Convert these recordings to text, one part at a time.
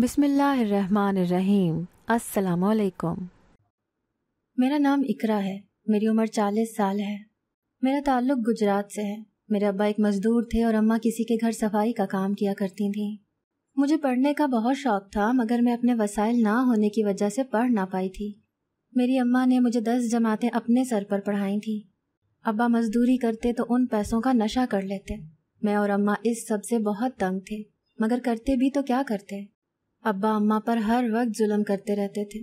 बिसमीम् असलकुम मेरा नाम इकरा है मेरी उम्र चालीस साल है मेरा ताल्लुक गुजरात से है मेरे अब्बा एक मज़दूर थे और अम्मा किसी के घर सफाई का काम किया करती थीं मुझे पढ़ने का बहुत शौक था मगर मैं अपने वसाइल ना होने की वजह से पढ़ ना पाई थी मेरी अम्मा ने मुझे दस जमातें अपने सर पर पढ़ाई थी अब्बा मजदूरी करते तो उन पैसों का नशा कर लेते मैं और अम्मा इस सब से बहुत तंग थे मगर करते भी तो क्या करते अब्बा अम्मा पर हर वक्त जुल्म करते रहते थे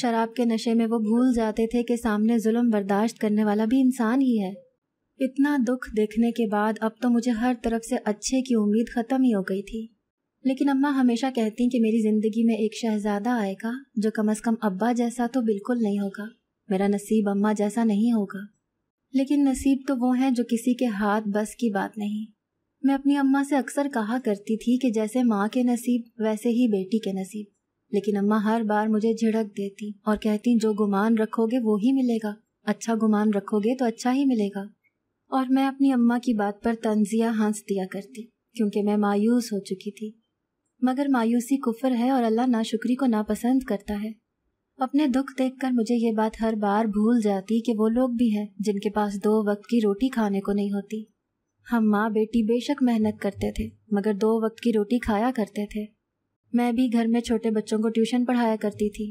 शराब के नशे में वो भूल जाते थे कि सामने जुल्म बर्दाश्त करने वाला भी इंसान ही है इतना दुख देखने के बाद अब तो मुझे हर तरफ से अच्छे की उम्मीद ख़त्म ही हो गई थी लेकिन अम्मा हमेशा कहती कि मेरी ज़िंदगी में एक शहज़ादा आएगा जो कम अज़ कम अब्बा जैसा तो बिल्कुल नहीं होगा मेरा नसीब अम्मा जैसा नहीं होगा लेकिन नसीब तो वो हैं जो किसी के हाथ बस की बात नहीं मैं अपनी अम्मा से अक्सर कहा करती थी कि जैसे माँ के नसीब वैसे ही बेटी के नसीब लेकिन अम्मा हर बार मुझे झिड़क देती और कहती जो गुमान रखोगे वो ही मिलेगा अच्छा गुमान रखोगे तो अच्छा ही मिलेगा और मैं अपनी अम्मा की बात पर तंजिया हंस दिया करती क्योंकि मैं मायूस हो चुकी थी मगर मायूसी कुफर है और अल्लाह नाशुक्री को नापसंद करता है अपने दुख देखकर मुझे ये बात हर बार भूल जाती कि वो लोग भी हैं जिनके पास दो वक्त की रोटी खाने को नहीं होती हम माँ बेटी बेशक मेहनत करते थे मगर दो वक्त की रोटी खाया करते थे मैं भी घर में छोटे बच्चों को ट्यूशन पढ़ाया करती थी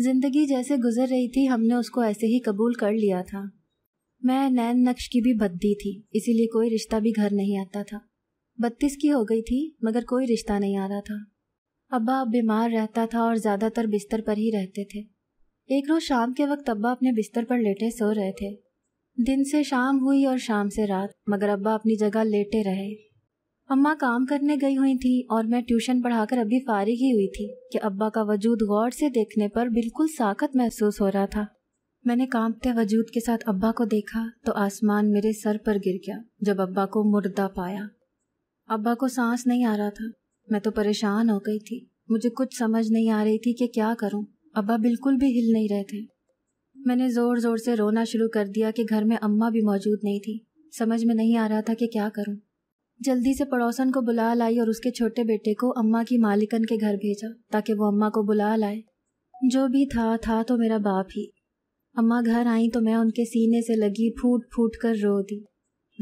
जिंदगी जैसे गुजर रही थी हमने उसको ऐसे ही कबूल कर लिया था मैं नैन नक्श की भी बद्दी थी इसीलिए कोई रिश्ता भी घर नहीं आता था बत्तीस की हो गई थी मगर कोई रिश्ता नहीं आ रहा था अब्बा अब बीमार रहता था और ज़्यादातर बिस्तर पर ही रहते थे एक रोज़ शाम के वक्त अब्बा अपने बिस्तर पर लेटे सो रहे थे दिन से शाम हुई और शाम से रात मगर अब्बा अपनी जगह लेटे रहे अम्मा काम करने गई हुई थी और मैं ट्यूशन पढ़ाकर अभी फारिग ही हुई थी कि अब्बा का वजूद गौर से देखने पर बिल्कुल साखत महसूस हो रहा था मैंने कांपते वजूद के साथ अब्बा को देखा तो आसमान मेरे सर पर गिर गया जब अब्बा को मुर्दा पाया अब्बा को सांस नहीं आ रहा था मैं तो परेशान हो गई थी मुझे कुछ समझ नहीं आ रही थी कि क्या करूं अब्बा बिल्कुल भी हिल नहीं रहे थे मैंने ज़ोर ज़ोर से रोना शुरू कर दिया कि घर में अम्मा भी मौजूद नहीं थी समझ में नहीं आ रहा था कि क्या करूं। जल्दी से पड़ोसन को बुला लाई और उसके छोटे बेटे को अम्मा की मालिकन के घर भेजा ताकि वो अम्मा को बुला लाए जो भी था था तो मेरा बाप ही अम्मा घर आई तो मैं उनके सीने से लगी फूट फूट कर रो दी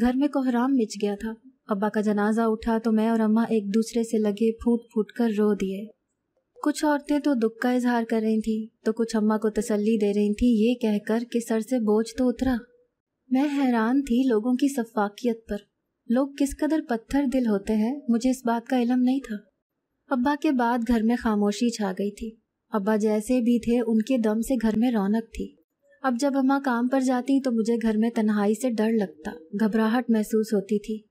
घर में कोहराम मिच गया था अब्बा का जनाजा उठा तो मैं और अम्मा एक दूसरे से लगे फूट फूट कर रो दिए कुछ औरतें तो दुख का इजहार कर रही थीं तो कुछ अम्मा को तसल्ली दे रही थीं ये कहकर कि सर से बोझ तो उतरा मैं हैरान थी लोगों की सफाकियत पर लोग किस कदर पत्थर दिल होते हैं मुझे इस बात का इलम नहीं था अब्बा के बाद घर में खामोशी छा गई थी अब्बा जैसे भी थे उनके दम से घर में रौनक थी अब जब अम्मा काम पर जाती तो मुझे घर में तन्हाई से डर लगता घबराहट महसूस होती थी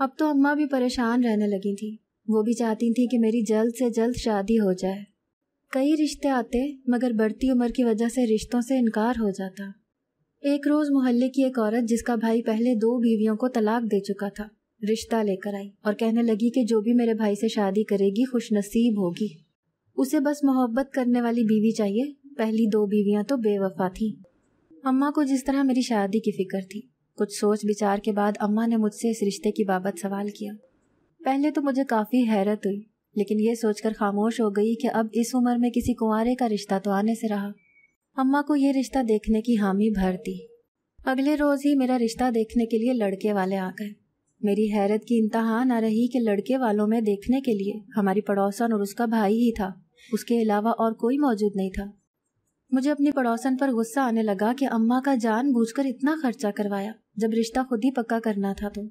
अब तो अम्मा भी परेशान रहने लगी थी वो भी चाहती थी कि मेरी जल्द से जल्द शादी हो जाए कई रिश्ते आते मगर बढ़ती उम्र की वजह से रिश्तों से इनकार हो जाता एक रोज़ मोहल्ले की एक औरत जिसका भाई पहले दो बीवियों को तलाक दे चुका था रिश्ता लेकर आई और कहने लगी कि जो भी मेरे भाई से शादी करेगी खुशनसीब होगी उसे बस मोहब्बत करने वाली बीवी चाहिए पहली दो बीवियां तो बेवफा थी अम्मा को जिस तरह मेरी शादी की फिक्र थी कुछ सोच विचार के बाद अम्मा ने मुझसे इस रिश्ते की बाबत सवाल किया पहले तो मुझे काफ़ी हैरत हुई लेकिन ये सोचकर खामोश हो गई कि अब इस उम्र में किसी कुंवारे का रिश्ता तो आने से रहा अम्मा को यह रिश्ता देखने की हामी भर दी अगले रोज़ ही मेरा रिश्ता देखने के लिए लड़के वाले आ गए मेरी हैरत की इंतहा ना रही कि लड़के वालों में देखने के लिए हमारी पड़ोसन और उसका भाई ही था उसके अलावा और कोई मौजूद नहीं था मुझे अपनी पड़ोसन पर गुस्सा आने लगा कि अम्मा का जान बूझ कर इतना खर्चा करवाया जब रिश्ता खुद ही पक्का करना था तो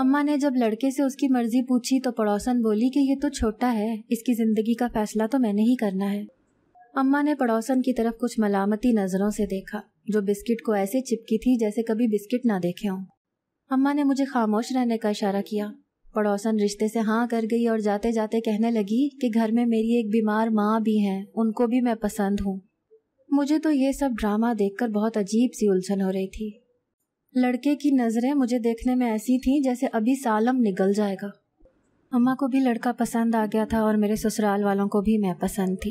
अम्मा ने जब लड़के से उसकी मर्जी पूछी तो पड़ोसन बोली कि ये तो छोटा है इसकी जिंदगी का फैसला तो मैंने ही करना है अम्मा ने पड़ोसन की तरफ कुछ मलामती नजरों से देखा जो बिस्किट को ऐसे चिपकी थी जैसे कभी बिस्किट ना देखे हों अम्मा ने मुझे खामोश रहने का इशारा किया पड़ोसन रिश्ते से हाँ कर गई और जाते जाते कहने लगी कि घर में मेरी एक बीमार माँ भी हैं उनको भी मैं पसंद हूँ मुझे तो ये सब ड्रामा देखकर बहुत अजीब सी उलझन हो रही थी लड़के की नज़रें मुझे देखने में ऐसी थीं जैसे अभी सालम निकल जाएगा अम्मा को भी लड़का पसंद आ गया था और मेरे ससुराल वालों को भी मैं पसंद थी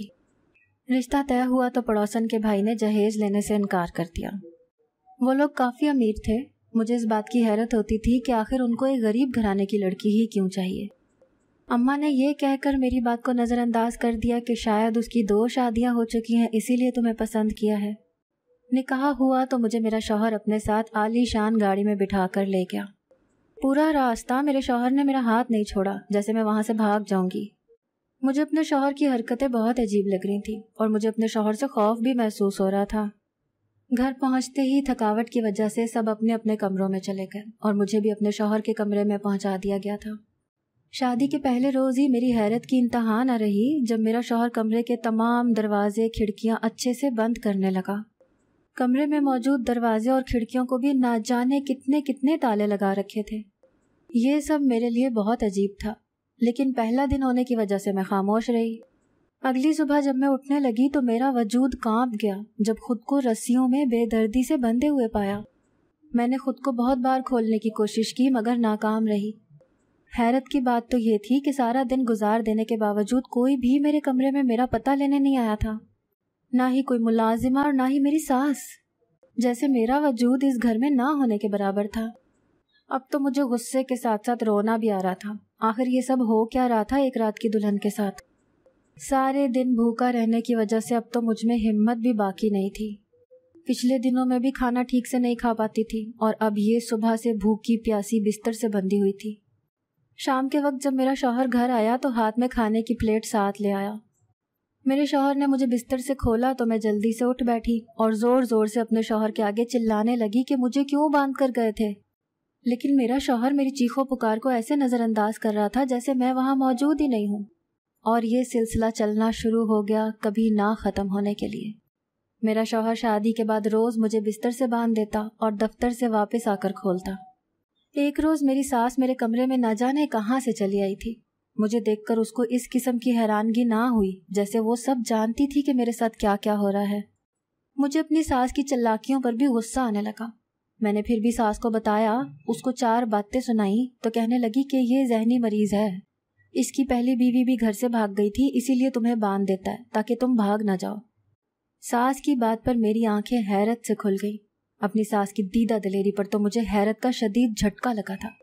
रिश्ता तय हुआ तो पड़ोसन के भाई ने जहेज लेने से इनकार कर दिया वो लोग काफ़ी अमीर थे मुझे इस बात की हैरत होती थी कि आखिर उनको एक गरीब घराने की लड़की ही क्यों चाहिए अम्मा ने यह कहकर मेरी बात को नज़रअंदाज कर दिया कि शायद उसकी दो शादियां हो चुकी हैं इसीलिए तुम्हें तो पसंद किया है निकाह हुआ तो मुझे मेरा शौहर अपने साथ आलीशान गाड़ी में बिठा कर ले गया पूरा रास्ता मेरे शौहर ने मेरा हाथ नहीं छोड़ा जैसे मैं वहां से भाग जाऊंगी मुझे अपने शौहर की हरकतें बहुत अजीब लग रही थी और मुझे अपने शौहर से खौफ भी महसूस हो रहा था घर पहुंचते ही थकावट की वजह से सब अपने अपने कमरों में चले गए और मुझे भी अपने शौहर के कमरे में पहुंचा दिया गया था शादी के पहले रोज़ ही मेरी हैरत की इंतहा न रही जब मेरा शौहर कमरे के तमाम दरवाजे खिड़कियां अच्छे से बंद करने लगा कमरे में मौजूद दरवाजे और खिड़कियों को भी ना जाने कितने कितने ताले लगा रखे थे ये सब मेरे लिए बहुत अजीब था लेकिन पहला दिन होने की वजह से मैं खामोश रही अगली सुबह जब मैं उठने लगी तो मेरा वजूद कांप गया जब खुद को रस्सियों में बेदर्दी से बंधे हुए पाया मैंने खुद को बहुत बार खोलने की कोशिश की मगर नाकाम रही हैरत की बात तो ये थी कि सारा दिन गुजार देने के बावजूद कोई भी मेरे कमरे में मेरा पता लेने नहीं आया था ना ही कोई मुलाजिमा और ना ही मेरी सास जैसे मेरा वजूद इस घर में ना होने के बराबर था अब तो मुझे गुस्से के साथ साथ रोना भी आ रहा था आखिर ये सब हो क्या रहा था एक रात की दुल्हन के साथ सारे दिन भूखा रहने की वजह से अब तो मुझ में हिम्मत भी बाकी नहीं थी पिछले दिनों में भी खाना ठीक से नहीं खा पाती थी और अब ये सुबह से भूखी प्यासी बिस्तर से बंधी हुई थी शाम के वक्त जब मेरा शौहर घर आया तो हाथ में खाने की प्लेट साथ ले आया मेरे शोहर ने मुझे बिस्तर से खोला तो मैं जल्दी से उठ बैठी और जोर जोर से अपने शोहर के आगे चिल्लाने लगी कि मुझे क्यों बांध कर गए थे लेकिन मेरा शोहर मेरी चीखों पुकार को ऐसे नज़रअंदाज कर रहा था जैसे मैं वहाँ मौजूद ही नहीं हूँ और ये सिलसिला चलना शुरू हो गया कभी ना ख़त्म होने के लिए मेरा शोहर शादी के बाद रोज़ मुझे बिस्तर से बांध देता और दफ्तर से वापस आकर खोलता एक रोज़ मेरी सास मेरे कमरे में न जाने कहाँ से चली आई थी मुझे देखकर उसको इस किस्म की हैरानगी ना हुई जैसे वो सब जानती थी कि मेरे साथ क्या क्या हो रहा है मुझे अपनी सास की चल्लाकियों पर भी गुस्सा आने लगा मैंने फिर भी सास को बताया उसको चार बातें सुनाई तो कहने लगी कि ये जहनी मरीज है इसकी पहली बीवी भी घर से भाग गई थी इसीलिए तुम्हें बांध देता है ताकि तुम भाग ना जाओ सास की बात पर मेरी आंखें हैरत से खुल गई अपनी सास की दीदा दलेरी पर तो मुझे हैरत का शदीद झटका लगा था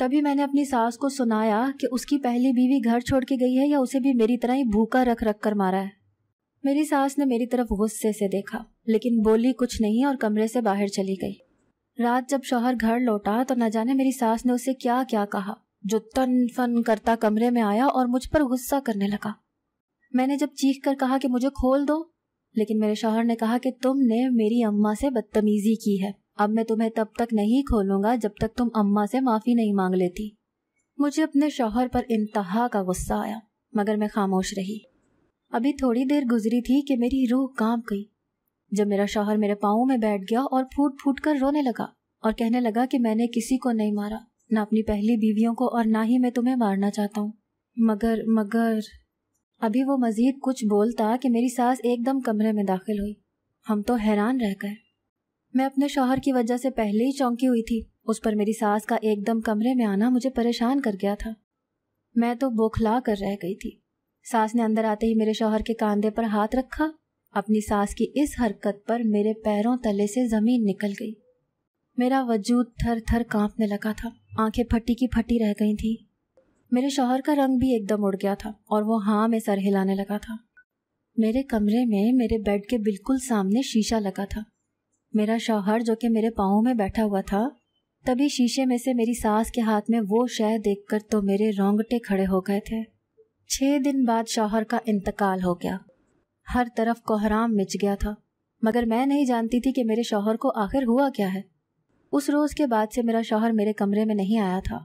तभी मैंने अपनी सास को सुनाया कि उसकी पहली बीवी घर छोड़ के गई है या उसे भी मेरी तरह ही भूखा रख रख कर मारा है मेरी सास ने मेरी तरफ गुस्से से देखा लेकिन बोली कुछ नहीं और कमरे से बाहर चली गई रात जब शोहर घर लौटा तो न जाने मेरी सास ने उसे क्या क्या कहा जो तन फन करता कमरे में आया और मुझ पर गुस्सा करने लगा मैंने जब चीख कर कहा कि मुझे खोल दो लेकिन मेरे शोहर ने कहा कि तुमने मेरी अम्मा से बदतमीजी की है अब मैं तुम्हें तब तक नहीं खोलूंगा जब तक तुम अम्मा से माफी नहीं मांग लेती मुझे अपने शौहर पर इंतहा का गुस्सा आया मगर मैं खामोश रही अभी थोड़ी देर गुजरी थी कि मेरी रूह कांप गई जब मेरा शौहर मेरे पाओ में बैठ गया और फूट फूट कर रोने लगा और कहने लगा कि मैंने किसी को नहीं मारा ना अपनी पहली बीवियों को और ना ही मैं तुम्हें मारना चाहता हूँ मगर मगर अभी वो मजीद कुछ बोलता कि मेरी सास एकदम कमरे में दाखिल हुई हम तो हैरान रह गए मैं अपने शोहर की वजह से पहले ही चौंकी हुई थी उस पर मेरी सास का एकदम कमरे में आना मुझे परेशान कर गया था मैं तो बौखला कर रह गई थी सास ने अंदर आते ही मेरे शोहर के कांधे पर हाथ रखा अपनी सास की इस हरकत पर मेरे पैरों तले से जमीन निकल गई मेरा वजूद थर थर कांपने लगा था आंखें फटी की फटी रह गई थी मेरे शोहर का रंग भी एकदम उड़ गया था और वो हाँ में सर हिलाने लगा था मेरे कमरे में मेरे बेड के बिल्कुल सामने शीशा लगा था मेरा शौहर जो कि मेरे पाँव में बैठा हुआ था तभी शीशे में से मेरी सास के हाथ में वो शह देखकर तो मेरे रोंगटे खड़े हो गए थे छः दिन बाद शौहर का इंतकाल हो गया हर तरफ कोहराम मिच गया था मगर मैं नहीं जानती थी कि मेरे शौहर को आखिर हुआ क्या है उस रोज़ के बाद से मेरा शौहर मेरे कमरे में नहीं आया था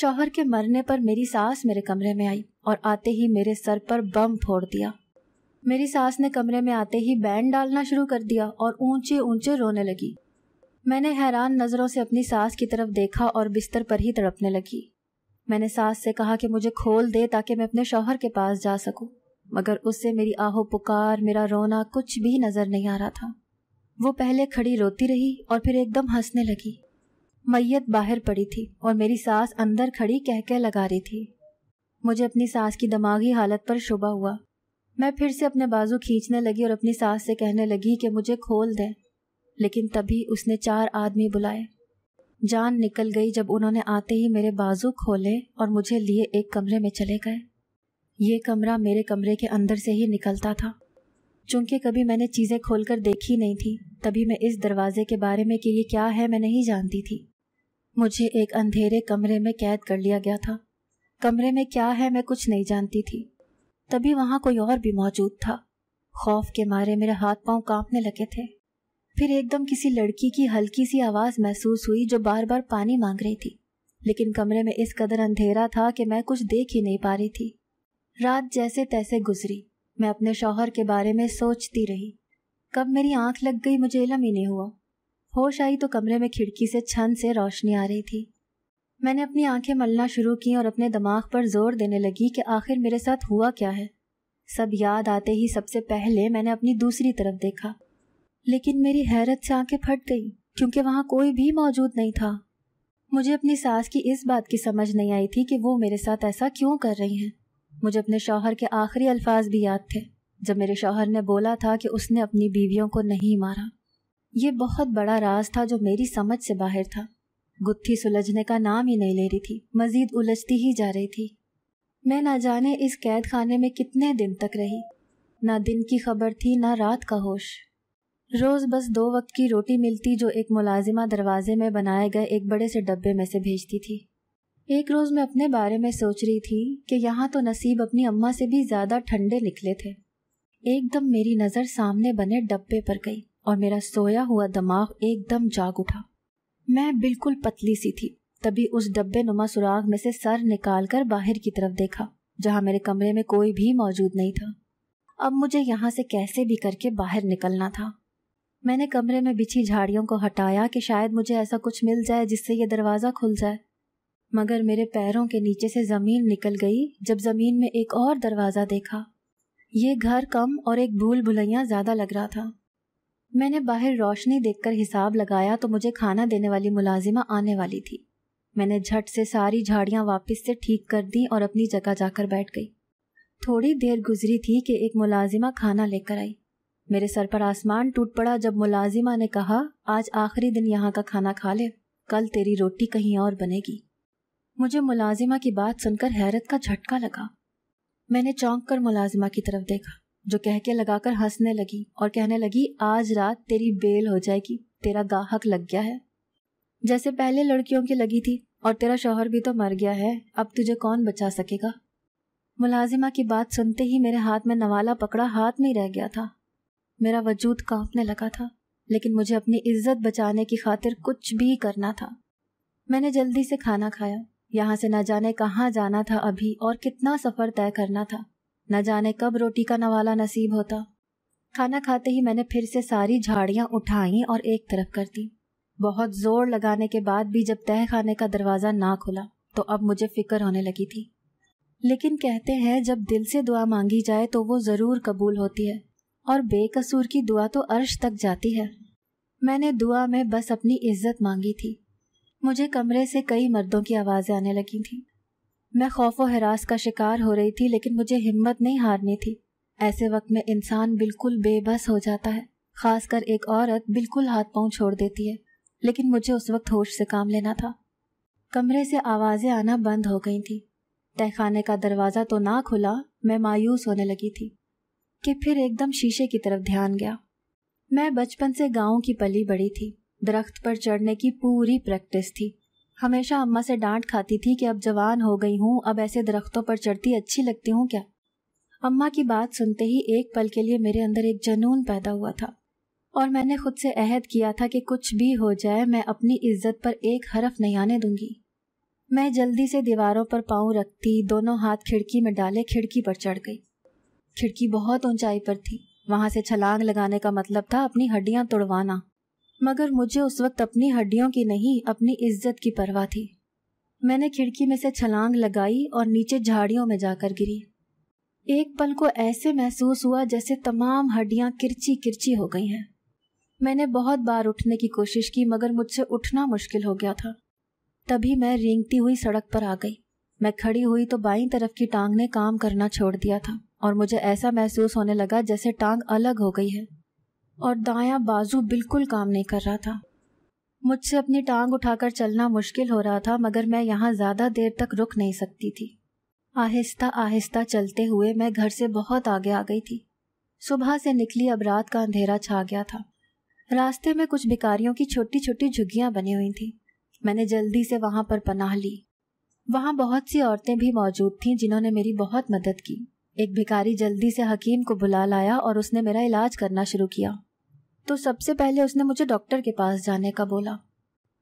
शौहर के मरने पर मेरी सास मेरे कमरे में आई और आते ही मेरे सर पर बम फोड़ दिया मेरी सास ने कमरे में आते ही बैंड डालना शुरू कर दिया और ऊंचे ऊंचे रोने लगी मैंने हैरान नज़रों से अपनी सास की तरफ देखा और बिस्तर पर ही तड़पने लगी मैंने सास से कहा कि मुझे खोल दे ताकि मैं अपने शौहर के पास जा सकूं मगर उससे मेरी आहो पुकार मेरा रोना कुछ भी नज़र नहीं आ रहा था वो पहले खड़ी रोती रही और फिर एकदम हंसने लगी मैयत बाहर पड़ी थी और मेरी सास अंदर खड़ी कहके लगा रही थी मुझे अपनी सास की दिमागी हालत पर शुबा हुआ मैं फिर से अपने बाजू खींचने लगी और अपनी सास से कहने लगी कि मुझे खोल दे लेकिन तभी उसने चार आदमी बुलाए जान निकल गई जब उन्होंने आते ही मेरे बाजू खोले और मुझे लिए एक कमरे में चले गए ये कमरा मेरे कमरे के अंदर से ही निकलता था चूंकि कभी मैंने चीज़ें खोलकर देखी नहीं थी तभी मैं इस दरवाजे के बारे में कि ये क्या है मैं नहीं जानती थी मुझे एक अंधेरे कमरे में कैद कर लिया गया था कमरे में क्या है मैं कुछ नहीं जानती थी तभी वहां कोई और भी मौजूद था खौफ के मारे मेरे हाथ पांव कांपने लगे थे फिर एकदम किसी लड़की की हल्की सी आवाज महसूस हुई जो बार बार पानी मांग रही थी लेकिन कमरे में इस कदर अंधेरा था कि मैं कुछ देख ही नहीं पा रही थी रात जैसे तैसे गुजरी मैं अपने शौहर के बारे में सोचती रही कब मेरी आंख लग गई मुझे इलम ही नहीं हुआ होश आई तो कमरे में खिड़की से छन से रोशनी आ रही थी मैंने अपनी आंखें मलना शुरू की और अपने दिमाग पर जोर देने लगी कि आखिर मेरे साथ हुआ क्या है सब याद आते ही सबसे पहले मैंने अपनी दूसरी तरफ देखा लेकिन मेरी हैरत से आंखें फट गई क्योंकि वहां कोई भी मौजूद नहीं था मुझे अपनी सास की इस बात की समझ नहीं आई थी कि वो मेरे साथ ऐसा क्यों कर रही हैं मुझे अपने शौहर के आखिरी अल्फाज भी याद थे जब मेरे शौहर ने बोला था कि उसने अपनी बीवियों को नहीं मारा ये बहुत बड़ा राज था जो मेरी समझ से बाहर था गुत्थी सुलझने का नाम ही नहीं ले रही थी मजीद उलझती ही जा रही थी मैं ना जाने इस कैद खाने में कितने दिन तक रही ना दिन की खबर थी ना रात का होश रोज बस दो वक्त की रोटी मिलती जो एक मुलाजिमा दरवाजे में बनाए गए एक बड़े से डब्बे में से भेजती थी एक रोज मैं अपने बारे में सोच रही थी कि यहाँ तो नसीब अपनी अम्मा से भी ज्यादा ठंडे निकले थे एकदम मेरी नजर सामने बने डब्बे पर गई और मेरा सोया हुआ दिमाग एकदम जाग उठा मैं बिल्कुल पतली सी थी तभी उस डब्बे नुमा सुराग में से सर निकाल कर बाहर की तरफ देखा जहाँ मेरे कमरे में कोई भी मौजूद नहीं था अब मुझे यहाँ से कैसे भी करके बाहर निकलना था मैंने कमरे में बिछी झाड़ियों को हटाया कि शायद मुझे ऐसा कुछ मिल जाए जिससे यह दरवाज़ा खुल जाए मगर मेरे पैरों के नीचे से ज़मीन निकल गई जब ज़मीन में एक और दरवाज़ा देखा ये घर कम और एक भूल भुलैया ज़्यादा लग रहा था मैंने बाहर रोशनी देखकर हिसाब लगाया तो मुझे खाना देने वाली मुलाजिमा आने वाली थी मैंने झट से सारी झाड़ियाँ वापस से ठीक कर दी और अपनी जगह जाकर बैठ गई थोड़ी देर गुजरी थी कि एक मुलाजिमा खाना लेकर आई मेरे सर पर आसमान टूट पड़ा जब मुलाजिमा ने कहा आज आखिरी दिन यहाँ का खाना खा ले कल तेरी रोटी कहीं और बनेगी मुझे मुलाजिमा की बात सुनकर हैरत का झटका लगा मैंने चौंक कर मुलाजिमा की तरफ देखा जो कह के लगाकर हंसने लगी और कहने लगी आज रात तेरी बेल हो जाएगी तेरा गाहक लग गया है जैसे पहले लड़कियों की लगी थी और तेरा शोहर भी तो मर गया है अब तुझे कौन बचा सकेगा मुलाजिमा की बात सुनते ही मेरे हाथ में नवाला पकड़ा हाथ में ही रह गया था मेरा वजूद कांपने लगा था लेकिन मुझे अपनी इज्जत बचाने की खातिर कुछ भी करना था मैंने जल्दी से खाना खाया यहाँ से न जाने कहाँ जाना था अभी और कितना सफ़र तय करना था न जाने कब रोटी का नवाला नसीब होता खाना खाते ही मैंने फिर से सारी झाड़ियां उठाई और एक तरफ कर दी बहुत जोर लगाने के बाद भी जब तह खाने का दरवाज़ा ना खुला तो अब मुझे फिक्र होने लगी थी लेकिन कहते हैं जब दिल से दुआ मांगी जाए तो वो ज़रूर कबूल होती है और बेकसूर की दुआ तो अर्श तक जाती है मैंने दुआ में बस अपनी इज्जत मांगी थी मुझे कमरे से कई मर्दों की आवाज़ें आने लगी थी मैं खौफ और हरास का शिकार हो रही थी लेकिन मुझे हिम्मत नहीं हारनी थी ऐसे वक्त में इंसान बिल्कुल बेबस हो जाता है खासकर एक औरत बिल्कुल हाथ पांव छोड़ देती है लेकिन मुझे उस वक्त होश से काम लेना था कमरे से आवाज़ें आना बंद हो गई थी तहखाने का दरवाज़ा तो ना खुला मैं मायूस होने लगी थी कि फिर एकदम शीशे की तरफ ध्यान गया मैं बचपन से गाँव की पली बड़ी थी दरख्त पर चढ़ने की पूरी प्रैक्टिस थी हमेशा अम्मा से डांट खाती थी कि अब जवान हो गई हूँ अब ऐसे दरख्तों पर चढ़ती अच्छी लगती हूँ क्या अम्मा की बात सुनते ही एक पल के लिए मेरे अंदर एक जनून पैदा हुआ था और मैंने खुद से अहद किया था कि कुछ भी हो जाए मैं अपनी इज्जत पर एक हरफ नहीं आने दूंगी मैं जल्दी से दीवारों पर पाँव रखती दोनों हाथ खिड़की में डाले खिड़की पर चढ़ गई खिड़की बहुत ऊंचाई पर थी वहां से छलांग लगाने का मतलब था अपनी हड्डियां तोड़वाना मगर मुझे उस वक्त अपनी हड्डियों की नहीं अपनी इज्जत की परवाह थी मैंने खिड़की में से छलांग लगाई और नीचे झाड़ियों में जाकर गिरी एक पल को ऐसे महसूस हुआ जैसे तमाम हड्डियां किरची किरची हो गई हैं मैंने बहुत बार उठने की कोशिश की मगर मुझसे उठना मुश्किल हो गया था तभी मैं रेंगती हुई सड़क पर आ गई मैं खड़ी हुई तो बाई तरफ की टांग ने काम करना छोड़ दिया था और मुझे ऐसा महसूस होने लगा जैसे टांग अलग हो गई है और दायां बाजू बिल्कुल काम नहीं कर रहा था मुझसे अपनी टांग उठाकर चलना मुश्किल हो रहा था मगर मैं यहाँ ज़्यादा देर तक रुक नहीं सकती थी आहिस्ता आहिस्ता चलते हुए मैं घर से बहुत आगे आ गई थी सुबह से निकली अब रात का अंधेरा छा गया था रास्ते में कुछ भिकारियों की छोटी छोटी झुग्गियाँ बनी हुई थी मैंने जल्दी से वहाँ पर पनाह ली वहाँ बहुत सी औरतें भी मौजूद थीं जिन्होंने मेरी बहुत मदद की एक भिकारी जल्दी से हकीम को बुला लाया और उसने मेरा इलाज करना शुरू किया तो सबसे पहले उसने मुझे डॉक्टर के पास जाने का बोला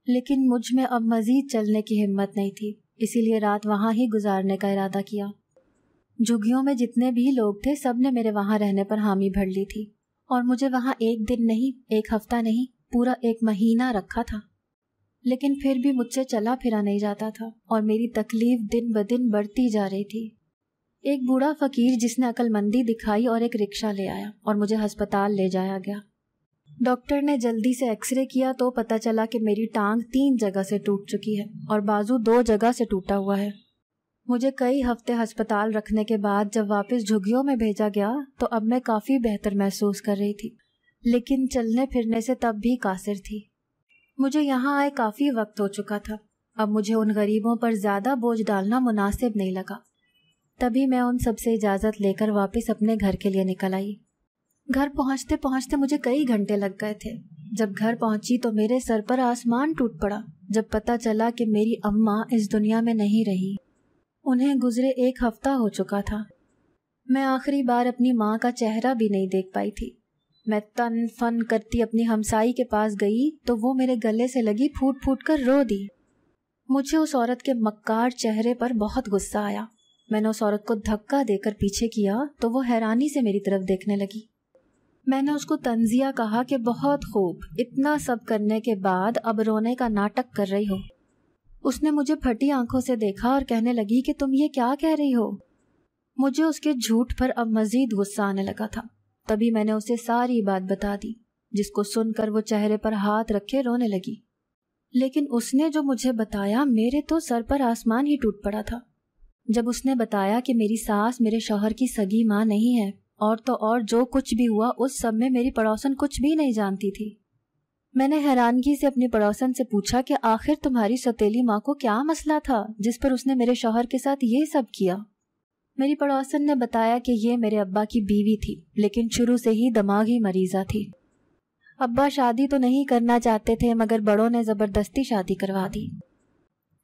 लेकिन मुझ में अब मजीद चलने की हिम्मत नहीं थी इसीलिए रात वहाँ ही गुजारने का इरादा किया झुग्गियों में जितने भी लोग थे सब ने मेरे वहाँ रहने पर हामी भर ली थी और मुझे वहाँ एक दिन नहीं एक हफ्ता नहीं पूरा एक महीना रखा था लेकिन फिर भी मुझसे चला फिरा नहीं जाता था और मेरी तकलीफ दिन ब दिन बढ़ती जा रही थी एक बूढ़ा फकीर जिसने अकलमंदी दिखाई और एक रिक्शा ले आया और मुझे अस्पताल ले जाया गया डॉक्टर ने जल्दी से एक्सरे किया तो पता चला कि मेरी टांग तीन जगह से टूट चुकी है और बाजू दो जगह से टूटा हुआ है मुझे कई हफ्ते अस्पताल रखने के बाद जब वापस झुग्गियों में भेजा गया तो अब मैं काफ़ी बेहतर महसूस कर रही थी लेकिन चलने फिरने से तब भी कासिर थी मुझे यहाँ आए काफ़ी वक्त हो चुका था अब मुझे उन गरीबों पर ज़्यादा बोझ डालना मुनासिब नहीं लगा तभी मैं उन सबसे इजाज़त लेकर वापस अपने घर के लिए निकल आई घर पहुंचते पहुंचते मुझे कई घंटे लग गए थे जब घर पहुंची तो मेरे सर पर आसमान टूट पड़ा जब पता चला कि मेरी अम्मा इस दुनिया में नहीं रही उन्हें गुजरे एक हफ्ता हो चुका था मैं आखिरी बार अपनी माँ का चेहरा भी नहीं देख पाई थी मैं तन फन करती अपनी हमसाई के पास गई तो वो मेरे गले से लगी फूट फूट कर रो दी मुझे उस औरत के मक्कार चेहरे पर बहुत गुस्सा आया मैंने उस औरत को धक्का देकर पीछे किया तो वो हैरानी से मेरी तरफ देखने लगी मैंने उसको तंजिया कहा कि बहुत खूब इतना सब करने के बाद अब रोने का नाटक कर रही हो उसने मुझे फटी आंखों से देखा और कहने लगी कि तुम ये क्या कह रही हो मुझे उसके झूठ पर अब मजीद गुस्सा आने लगा था तभी मैंने उसे सारी बात बता दी जिसको सुनकर वो चेहरे पर हाथ रखे रोने लगी लेकिन उसने जो मुझे बताया मेरे तो सर पर आसमान ही टूट पड़ा था जब उसने बताया कि मेरी सास मेरे शौहर की सगी माँ नहीं है और तो और जो कुछ भी हुआ उस सब में मेरी पड़ोसन कुछ भी नहीं जानती थी मैंने हैरानगी से अपनी पड़ोसन से पूछा कि आखिर तुम्हारी सतीली माँ को क्या मसला था जिस पर उसने मेरे शोहर के साथ ये सब किया मेरी पड़ोसन ने बताया कि ये मेरे अब्बा की बीवी थी लेकिन शुरू से ही दिमागी मरीजा थी अब्बा शादी तो नहीं करना चाहते थे मगर बड़ों ने ज़बरदस्ती शादी करवा दी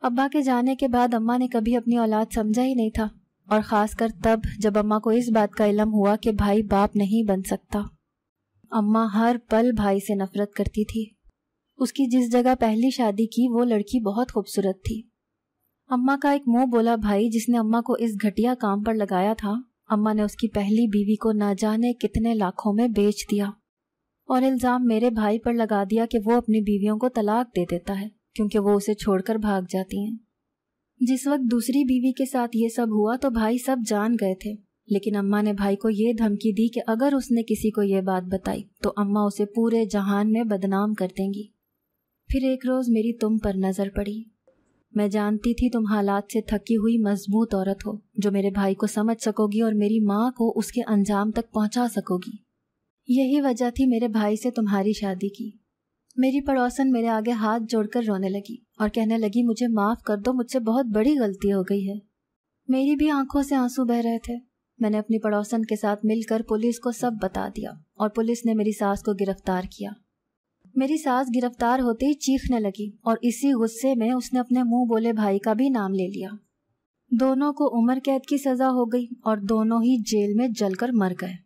अब्बा के जाने के बाद अम्मा ने कभी अपनी औलाद समझा ही नहीं था और ख़ासकर तब जब अम्मा को इस बात का इलम हुआ कि भाई बाप नहीं बन सकता अम्मा हर पल भाई से नफरत करती थी उसकी जिस जगह पहली शादी की वो लड़की बहुत खूबसूरत थी अम्मा का एक मुंह बोला भाई जिसने अम्मा को इस घटिया काम पर लगाया था अम्मा ने उसकी पहली बीवी को ना जाने कितने लाखों में बेच दिया और इल्ज़ाम मेरे भाई पर लगा दिया कि वो अपनी बीवियों को तलाक दे देता है क्योंकि वो उसे छोड़कर भाग जाती हैं जिस वक्त दूसरी बीवी के साथ ये सब हुआ तो भाई सब जान गए थे लेकिन अम्मा ने भाई को ये धमकी दी कि अगर उसने किसी को ये बात बताई तो अम्मा उसे पूरे जहान में बदनाम कर देंगी फिर एक रोज मेरी तुम पर नजर पड़ी मैं जानती थी तुम हालात से थकी हुई मजबूत औरत हो जो मेरे भाई को समझ सकोगी और मेरी माँ को उसके अंजाम तक पहुँचा सकोगी यही वजह थी मेरे भाई से तुम्हारी शादी की मेरी पड़ोसन मेरे आगे हाथ जोड़कर रोने लगी और कहने लगी मुझे माफ कर दो मुझसे बहुत बड़ी गलती हो गई है मेरी भी आंखों से आंसू बह रहे थे मैंने अपनी पड़ोसन के साथ मिलकर पुलिस को सब बता दिया और पुलिस ने मेरी सास को गिरफ्तार किया मेरी सास गिरफ्तार होते ही चीखने लगी और इसी गुस्से में उसने अपने मुंह बोले भाई का भी नाम ले लिया दोनों को उम्र कैद की सजा हो गई और दोनों ही जेल में जलकर मर गए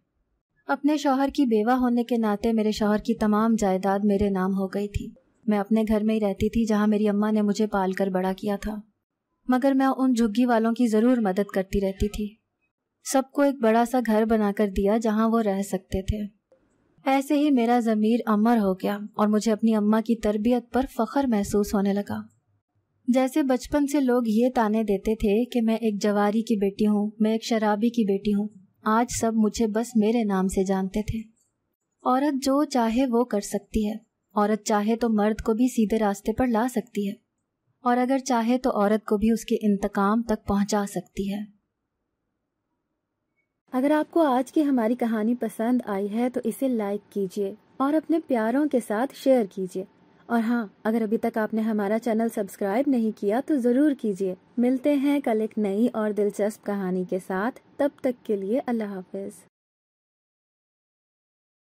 अपने शौहर की बेवा होने के नाते मेरे शौहर की तमाम जायदाद मेरे नाम हो गई थी मैं अपने घर में ही रहती थी जहां मेरी अम्मा ने मुझे पाल कर बड़ा किया था मगर मैं उन झुग्गी वालों की ज़रूर मदद करती रहती थी सबको एक बड़ा सा घर बनाकर दिया जहाँ वो रह सकते थे ऐसे ही मेरा ज़मीर अमर हो गया और मुझे अपनी अम्मा की तरबियत पर फ़ख्र महसूस होने लगा जैसे बचपन से लोग ये ताने देते थे कि मैं एक जवारी की बेटी हूँ मैं एक शराबी की बेटी हूँ आज सब मुझे बस मेरे नाम से जानते थे औरत जो चाहे वो कर सकती है औरत चाहे तो मर्द को भी सीधे रास्ते पर ला सकती है और अगर चाहे तो औरत को भी उसके इंतकाम तक पहुंचा सकती है अगर आपको आज की हमारी कहानी पसंद आई है तो इसे लाइक कीजिए और अपने प्यारों के साथ शेयर कीजिए और हाँ अगर अभी तक आपने हमारा चैनल सब्सक्राइब नहीं किया तो ज़रूर कीजिए मिलते हैं कल एक नई और दिलचस्प कहानी के साथ तब तक के लिए अल्लाह हाफिज